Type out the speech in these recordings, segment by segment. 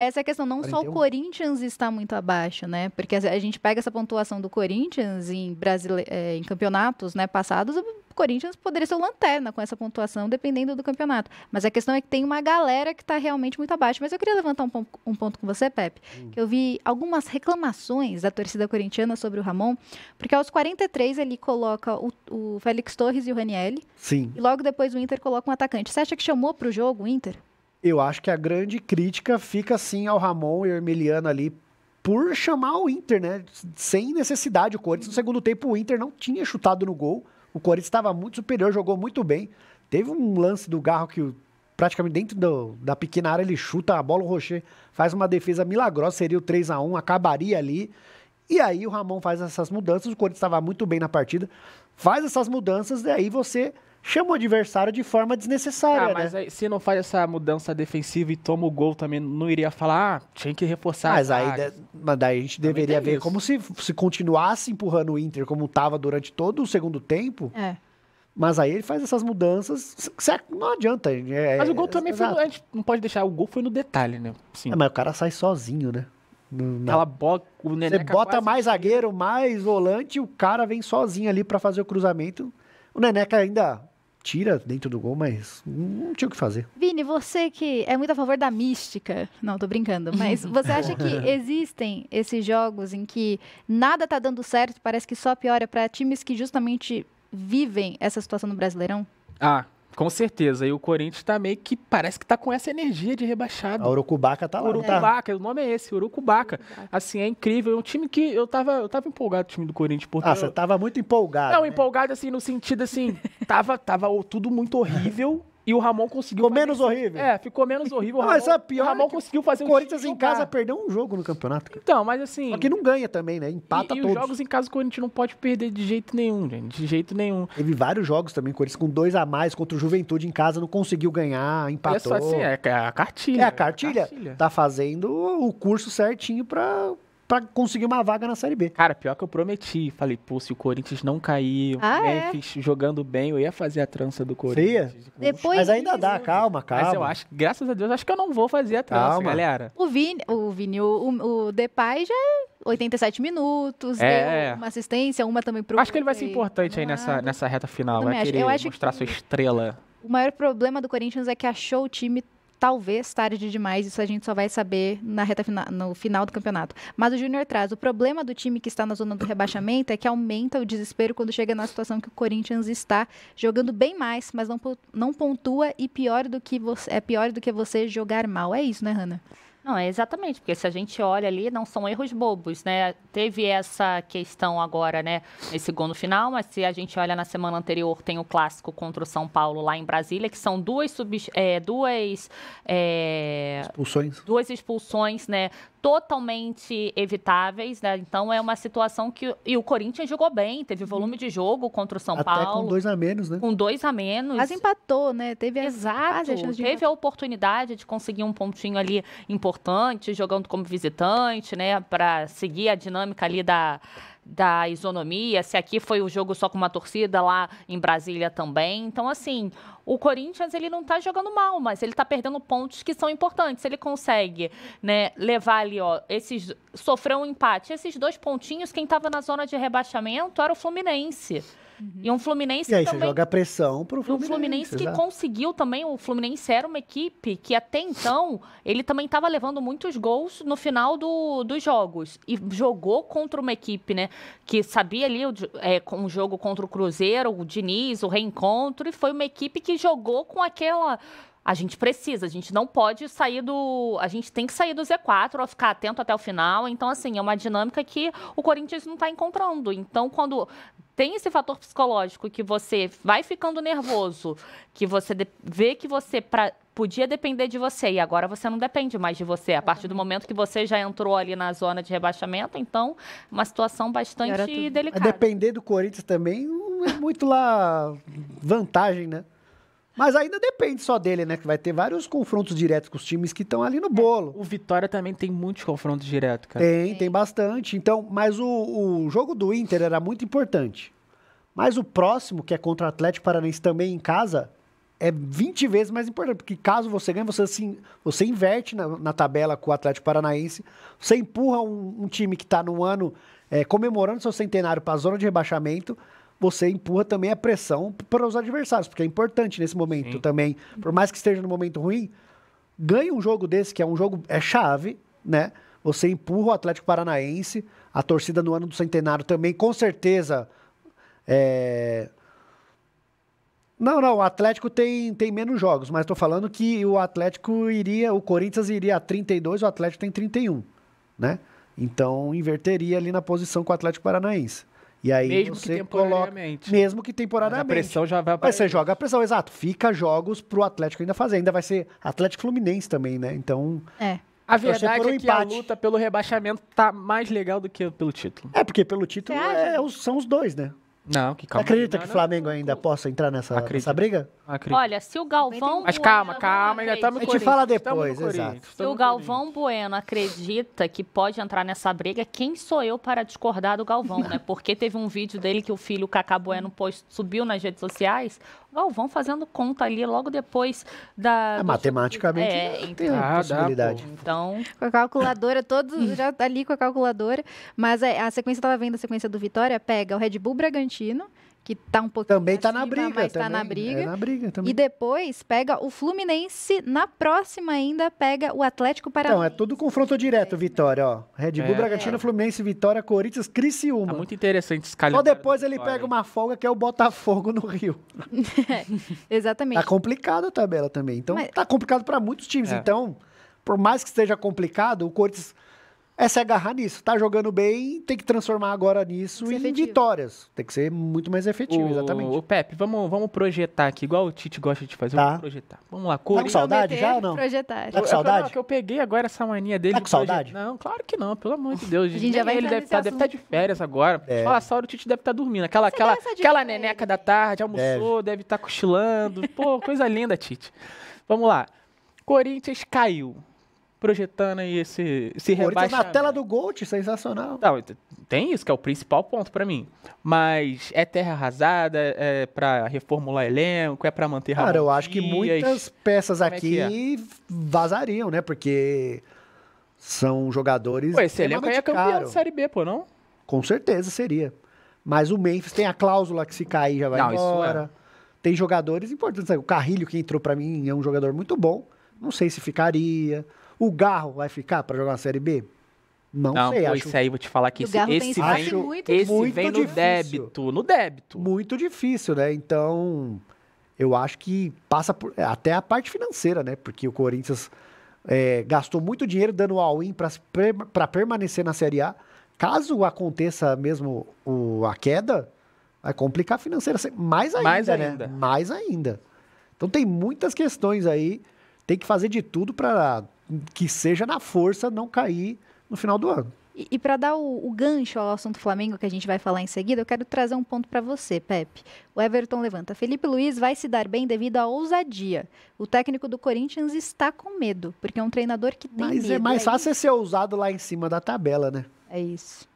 Essa é a questão, não 41. só o Corinthians está muito abaixo, né? Porque a gente pega essa pontuação do Corinthians em, brasile... É, em campeonatos né, passados, o Corinthians poderia ser o lanterna com essa pontuação, dependendo do campeonato. Mas a questão é que tem uma galera que está realmente muito abaixo. Mas eu queria levantar um, ponto, um ponto com você, Pepe, hum. que eu vi algumas reclamações da torcida corintiana sobre o Ramon, porque aos 43 ele coloca o, o Félix Torres e o Ranielli. Sim. E logo depois o Inter coloca um atacante. Você acha que chamou para o jogo o Inter? eu acho que a grande crítica fica sim ao Ramon e ao Emiliano ali por chamar o Inter, né? Sem necessidade. O Corinthians no segundo tempo o Inter não tinha chutado no gol. O Corinthians estava muito superior, jogou muito bem. Teve um lance do Garro que praticamente dentro do, da pequena área ele chuta a bola, o Rocher faz uma defesa milagrosa, seria o 3 a 1 acabaria ali. E aí o Ramon faz essas mudanças, o Corinthians estava muito bem na partida, faz essas mudanças, e aí você chama o adversário de forma desnecessária. Ah, mas né? aí, se não faz essa mudança defensiva e toma o gol também, não iria falar, ah, tinha que reforçar. Mas aí, de, mas daí a gente deveria ver isso. como se, se continuasse empurrando o Inter como estava durante todo o segundo tempo. É. Mas aí ele faz essas mudanças, não adianta. É, mas o gol é, também foi, a gente não pode deixar, o gol foi no detalhe, né? Sim. É, mas o cara sai sozinho, né? bota, o Você bota mais zagueiro, mais volante, o cara vem sozinho ali para fazer o cruzamento. O Neneca ainda tira dentro do gol, mas não tinha o que fazer. Vini, você que é muito a favor da mística, não, tô brincando, mas você acha que existem esses jogos em que nada tá dando certo, parece que só piora para times que justamente vivem essa situação no Brasileirão? Ah, com certeza. E o Corinthians tá meio que parece que tá com essa energia de rebaixado. A Urucubaca tá lá. Né? Urucubaca, é. o nome é esse, Urucubaca. Assim, é incrível. É um time que eu tava, eu tava empolgado o time do Corinthians. Porque ah, você eu... tava muito empolgado. Não, né? empolgado assim, no sentido assim, tava, tava tudo muito horrível. E o Ramon conseguiu. Ficou menos horrível? É, ficou menos horrível. Ramon, mas a pior. O Ramon é conseguiu fazer o Corinthians em casa perdeu um jogo no campeonato. Cara. Então, mas assim. Só que não ganha também, né? Empata e, e os jogos em casa o Corinthians não pode perder de jeito nenhum, gente. De jeito nenhum. Teve vários jogos também, o Corinthians com dois a mais contra o Juventude em casa, não conseguiu ganhar, empatou. É só assim, é, é a cartilha. É a cartilha. É a cartilha. Tá fazendo o curso certinho pra, para conseguir uma vaga na Série B. Cara, pior que eu prometi. Falei, pô, se o Corinthians não cair, ah, o é? Memphis é? jogando bem, eu ia fazer a trança do Corinthians. Sim. Depois Mas ainda dá, calma, calma. Mas eu acho, graças a Deus, acho que eu não vou fazer a trança, calma. galera. O Vini, o, Vini, o, o Depay já 87 é minutos, é. uma assistência, uma também pro... Acho que ele vai ser importante aí nessa, nessa reta final, vai acho, querer mostrar que... sua estrela. O maior problema do Corinthians é que achou o time talvez tarde demais, isso a gente só vai saber na reta no final do campeonato. Mas o Júnior traz, o problema do time que está na zona do rebaixamento é que aumenta o desespero quando chega na situação que o Corinthians está jogando bem mais, mas não, não pontua e pior do que você, é pior do que você jogar mal. É isso, né, Hanna? Não, é exatamente, porque se a gente olha ali, não são erros bobos, né? Teve essa questão agora, né, nesse segundo final, mas se a gente olha na semana anterior, tem o clássico contra o São Paulo lá em Brasília, que são duas, sub, é, duas é, expulsões. Duas expulsões, né? totalmente evitáveis, né? Então é uma situação que e o Corinthians jogou bem, teve uhum. volume de jogo contra o São Até Paulo. com dois a menos, né? Com dois a menos. Mas empatou, né? Teve a, exato, teve a oportunidade de conseguir um pontinho ali importante, jogando como visitante, né? Para seguir a dinâmica ali da da isonomia, se aqui foi o jogo só com uma torcida, lá em Brasília também. Então, assim, o Corinthians ele não está jogando mal, mas ele está perdendo pontos que são importantes. Ele consegue né, levar ali, ó, esses, sofrer um empate. Esses dois pontinhos, quem estava na zona de rebaixamento era o Fluminense. Uhum. E um Fluminense e aí, que também... você joga a pressão o Fluminense. Um Fluminense que conseguiu também, o Fluminense era uma equipe que até então, ele também estava levando muitos gols no final do, dos jogos. E jogou contra uma equipe, né, que sabia ali o, é, o jogo contra o Cruzeiro, o Diniz, o reencontro, e foi uma equipe que jogou com aquela. A gente precisa, a gente não pode sair do. A gente tem que sair do Z4 ou ficar atento até o final. Então, assim, é uma dinâmica que o Corinthians não está encontrando. Então, quando tem esse fator psicológico que você vai ficando nervoso, que você vê que você pra, podia depender de você e agora você não depende mais de você. A partir do é. momento que você já entrou ali na zona de rebaixamento, então, uma situação bastante delicada. A depender do Corinthians também hum, é muito lá vantagem, né? Mas ainda depende só dele, né? Que vai ter vários confrontos diretos com os times que estão ali no é, bolo. O Vitória também tem muitos confrontos diretos, cara. Tem, tem bastante. Então, mas o, o jogo do Inter era muito importante. Mas o próximo, que é contra o Atlético Paranaense também em casa, é 20 vezes mais importante. Porque caso você ganhe, você, assim, você inverte na, na tabela com o Atlético Paranaense. Você empurra um, um time que está no ano é, comemorando seu centenário para a zona de rebaixamento você empurra também a pressão para os adversários, porque é importante nesse momento Sim. também. Por mais que esteja no momento ruim, ganha um jogo desse, que é um jogo é chave, né? Você empurra o Atlético Paranaense, a torcida no ano do centenário também, com certeza. É... Não, não, o Atlético tem, tem menos jogos, mas estou falando que o Atlético iria, o Corinthians iria a 32, o Atlético tem 31, né? Então inverteria ali na posição com o Atlético Paranaense. E aí mesmo você que temporariamente. Coloca, mesmo que temporariamente. Mas a pressão já vai aparecer. Mas você joga a pressão, exato. Fica jogos pro Atlético ainda fazer. Ainda vai ser Atlético Fluminense também, né? Então. É. A verdade um é que empate. a luta pelo rebaixamento tá mais legal do que pelo título. É, porque pelo título é, é são os dois, né? Não, que calma. Acredita não, que o Flamengo não, ainda não. possa entrar nessa, nessa briga? Acredito. Olha, se o Galvão. Mas calma, Bueno calma, é ainda estamos. A gente fala depois, exato. Se o Galvão Bueno acredita que pode entrar nessa briga, quem sou eu para discordar do Galvão, né? Porque teve um vídeo dele que o filho Cacá Bueno post, subiu nas redes sociais Galvão fazendo conta ali logo depois da. É, matematicamente. É, então, tem ah, possibilidade. Dá, então. Com a calculadora, todos hum. já tá ali com a calculadora. Mas a, a sequência, eu tava vendo a sequência do Vitória, pega o Red Bull Bragantino que tá um pouquinho Também está na briga. Mas tá na briga. É na briga também. E depois pega o Fluminense, na próxima ainda pega o Atlético Paranaense. Então, é tudo confronto direto, Vitória, ó. Red Bull, é, Bragantino, é. Fluminense, Vitória, Corinthians, Criciúma. Tá muito interessante esse Só depois ele pega uma folga que é o Botafogo no Rio. exatamente. Tá complicada a tabela também. Então, mas... tá complicado para muitos times. É. Então, por mais que esteja complicado, o Corinthians é se agarrar nisso. Tá jogando bem, tem que transformar agora nisso em efetivo. vitórias. Tem que ser muito mais efetivo, o, exatamente. O Pepe, vamos, vamos projetar aqui, igual o Tite gosta de fazer. Tá. Vamos projetar. Vamos lá, Corinthians. Tá com saudade já ou não? Projetar. Tá com saudade? Não, que eu peguei agora essa mania dele. Tá com saudade? Não, claro que não, pelo amor de Deus. A gente já vai ele deve estar, tá, deve estar tá de férias agora. É. Fala só, o Tite deve estar tá dormindo. Aquela, Você aquela, aquela neneca da tarde, almoçou, deve, deve estar cochilando. Pô, coisa linda, Tite. Vamos lá. Corinthians caiu projetando aí esse, esse tá rebaixamento. na tela do Gold, sensacional. Não, tem isso, que é o principal ponto para mim. Mas é terra arrasada, é para reformular elenco, é para manter Cara, eu acho que muitas peças Como é aqui é é? vazariam, né? Porque são jogadores. Pô, esse elenco aí é campeão caro. da Série B, pô, não? Com certeza seria. Mas o Memphis tem a cláusula que se cair já vai não, embora. É. Tem jogadores importantes. O Carrilho que entrou para mim é um jogador muito bom. Não sei se ficaria. O Garro vai ficar para jogar na Série B? Não, não sei, acho. Isso é, aí vou te falar que esse, esse vem, muito, esse muito vem no difícil. débito, no débito. Muito difícil, né? Então, eu acho que passa por, é, até a parte financeira, né? Porque o Corinthians é, gastou muito dinheiro dando all-in para permanecer na Série A. Caso aconteça mesmo o, a queda, vai complicar financeira mais ainda, mais né? ainda. né? Mais ainda. Então tem muitas questões aí. Tem que fazer de tudo para que seja na força não cair no final do ano. E, e para dar o, o, gancho ao assunto Flamengo, que a gente vai falar em seguida, eu quero trazer um ponto para você, Pepe. O Everton levanta. Felipe Luiz vai se dar bem devido à ousadia. O técnico do Corinthians está com medo, porque é um treinador que tem Mas é medo. Mas é mais fácil é ser ousado lá em cima da tabela, né? É isso.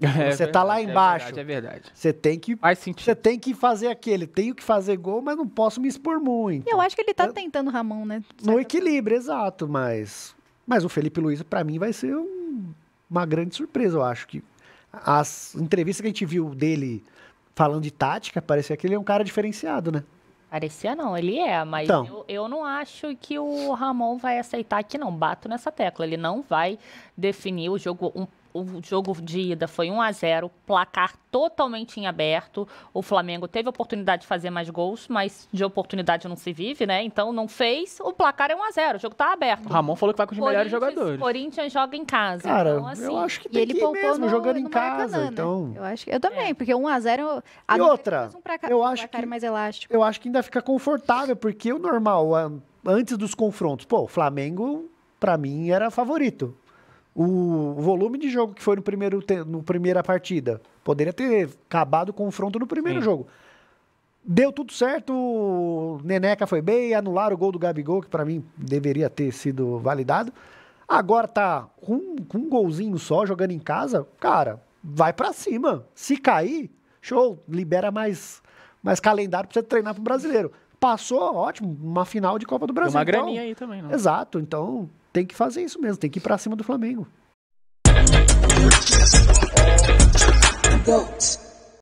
É, você tá lá é embaixo. É verdade, é verdade. Você tem que. Faz sentido. Você tem que fazer aquele. Tenho que fazer gol, mas não posso me expor muito. Eu acho que ele tá eu, tentando, Ramon, né? No equilíbrio, exato. Mas, mas o Felipe Luiz, para mim, vai ser um, uma grande surpresa. Eu acho que as entrevistas que a gente viu dele falando de tática, parecia que ele é um cara diferenciado, né? Parecia não, ele é, mas então. eu, eu, não acho que o Ramon vai aceitar que não. Bato nessa tecla. Ele não vai definir o jogo um o jogo de ida foi 1 a 0, placar totalmente em aberto. O Flamengo teve a oportunidade de fazer mais gols, mas de oportunidade não se vive, né? Então não fez. O placar é 1 a 0, o jogo tá aberto. O Ramon falou que vai com os melhores jogadores. Corinthians joga em casa. Cara, então, assim, eu acho que tem ele que ir mesmo no, jogando no em casa, Maracanã, né? então. Né? Eu acho que, eu também, é. porque 1 a 0 a e outra. Um placar, eu acho um que mais elástico. Eu acho que ainda fica confortável, porque o normal antes dos confrontos, pô, o Flamengo para mim era favorito o volume de jogo que foi no primeiro no primeira partida. Poderia ter acabado o confronto no primeiro Sim. jogo. Deu tudo certo, o Neneca foi bem, anularam o gol do Gabigol, que para mim deveria ter sido validado. Agora tá com, com, um golzinho só, jogando em casa, cara, vai para cima. Se cair, show, libera mais, mais calendário pra você treinar pro brasileiro. Passou, ótimo, uma final de Copa do Brasil. Tem uma então, graninha aí também, né? Exato, então tem que fazer isso mesmo, tem que ir para cima do Flamengo. Goat.